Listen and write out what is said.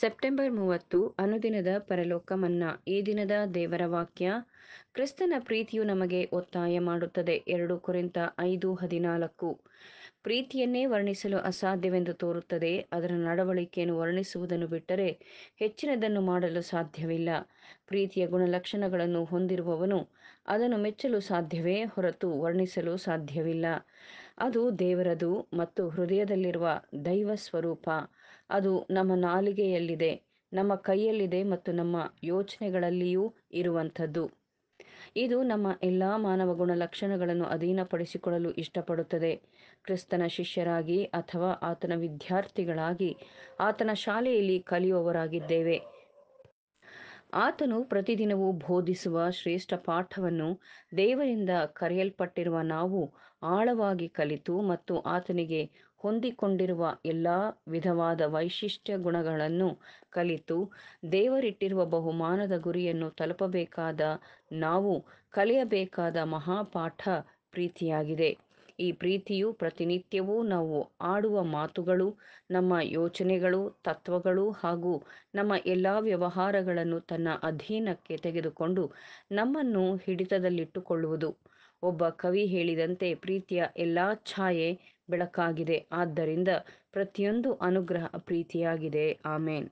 September ಮೂವತ್ತು ಅನುದಿನದ ಪರಲೋಕ ಮನ್ನಾ ಈ ದಿನದ ದೇವರ ವಾಕ್ಯ ಕ್ರಿಸ್ತನ ಪ್ರೀತಿಯು ನಮಗೆ ಒತ್ತಾಯ ಮಾಡುತ್ತದೆ ಎರಡು ಕುರಿತ ಐದು ಹದಿನಾಲ್ಕು ಪ್ರೀತಿಯನ್ನೇ ವರ್ಣಿಸಲು ಅಸಾಧ್ಯವೆಂದು ತೋರುತ್ತದೆ ಅದರ ನಡವಳಿಕೆಯನ್ನು ವರ್ಣಿಸುವುದನ್ನು ಬಿಟ್ಟರೆ ಹೆಚ್ಚಿನದನ್ನು ಮಾಡಲು ಸಾಧ್ಯವಿಲ್ಲ ಪ್ರೀತಿಯ ಗುಣಲಕ್ಷಣಗಳನ್ನು ಹೊಂದಿರುವವನು ಅದನ್ನು ಮೆಚ್ಚಲು ಸಾಧ್ಯವೇ ಹೊರತು ವರ್ಣಿಸಲು ಸಾಧ್ಯವಿಲ್ಲ ಅದು ದೇವರದು ಮತ್ತು ಹೃದಯದಲ್ಲಿರುವ ದೈವ ಸ್ವರೂಪ ಅದು ನಮ್ಮ ನಾಲಿಗೆಯಲ್ಲಿದೆ ನಮ್ಮ ಕೈಯಲ್ಲಿದೆ ಮತ್ತು ನಮ್ಮ ಯೋಚನೆಗಳಲ್ಲಿಯೂ ಇರುವಂಥದ್ದು ಇದು ನಮ್ಮ ಎಲ್ಲ ಮಾನವ ಗುಣಲಕ್ಷಣಗಳನ್ನು ಅಧೀನಪಡಿಸಿಕೊಳ್ಳಲು ಇಷ್ಟಪಡುತ್ತದೆ ಕ್ರಿಸ್ತನ ಶಿಷ್ಯರಾಗಿ ಅಥವಾ ಆತನ ವಿದ್ಯಾರ್ಥಿಗಳಾಗಿ ಆತನ ಶಾಲೆಯಲ್ಲಿ ಕಲಿಯುವವರಾಗಿದ್ದೇವೆ ಆತನು ಪ್ರತಿದಿನವೂ ಬೋಧಿಸುವ ಶ್ರೇಷ್ಠ ಪಾಠವನ್ನು ದೇವರಿಂದ ಕರೆಯಲ್ಪಟ್ಟಿರುವ ನಾವು ಆಳವಾಗಿ ಕಲಿತು ಮತ್ತು ಆತನಿಗೆ ಹೊಂದಿಕೊಂಡಿರುವ ಎಲ್ಲ ವಿಧವಾದ ವೈಶಿಷ್ಟ್ಯ ಗುಣಗಳನ್ನು ಕಲಿತು ದೇವರಿಟ್ಟಿರುವ ಬಹುಮಾನದ ಗುರಿಯನ್ನು ತಲುಪಬೇಕಾದ ನಾವು ಕಲಿಯಬೇಕಾದ ಮಹಾಪಾಠ ಪ್ರೀತಿಯಾಗಿದೆ ಈ ಪ್ರೀತಿಯು ಪ್ರತಿನಿತ್ಯವೂ ನಾವು ಆಡುವ ಮಾತುಗಳು ನಮ್ಮ ಯೋಚನೆಗಳು ತತ್ವಗಳು ಹಾಗೂ ನಮ್ಮ ಎಲ್ಲ ವ್ಯವಹಾರಗಳನ್ನು ತನ್ನ ಅಧೀನಕ್ಕೆ ತೆಗೆದುಕೊಂಡು ನಮ್ಮನ್ನು ಹಿಡಿತದಲ್ಲಿಟ್ಟುಕೊಳ್ಳುವುದು ಒಬ್ಬ ಕವಿ ಹೇಳಿದಂತೆ ಪ್ರೀತಿಯ ಎಲ್ಲ ಛಾಯೆ ಬೆಳಕಾಗಿದೆ ಆದ್ದರಿಂದ ಪ್ರತಿಯೊಂದು ಅನುಗ್ರಹ ಪ್ರೀತಿಯಾಗಿದೆ ಆಮೇನ್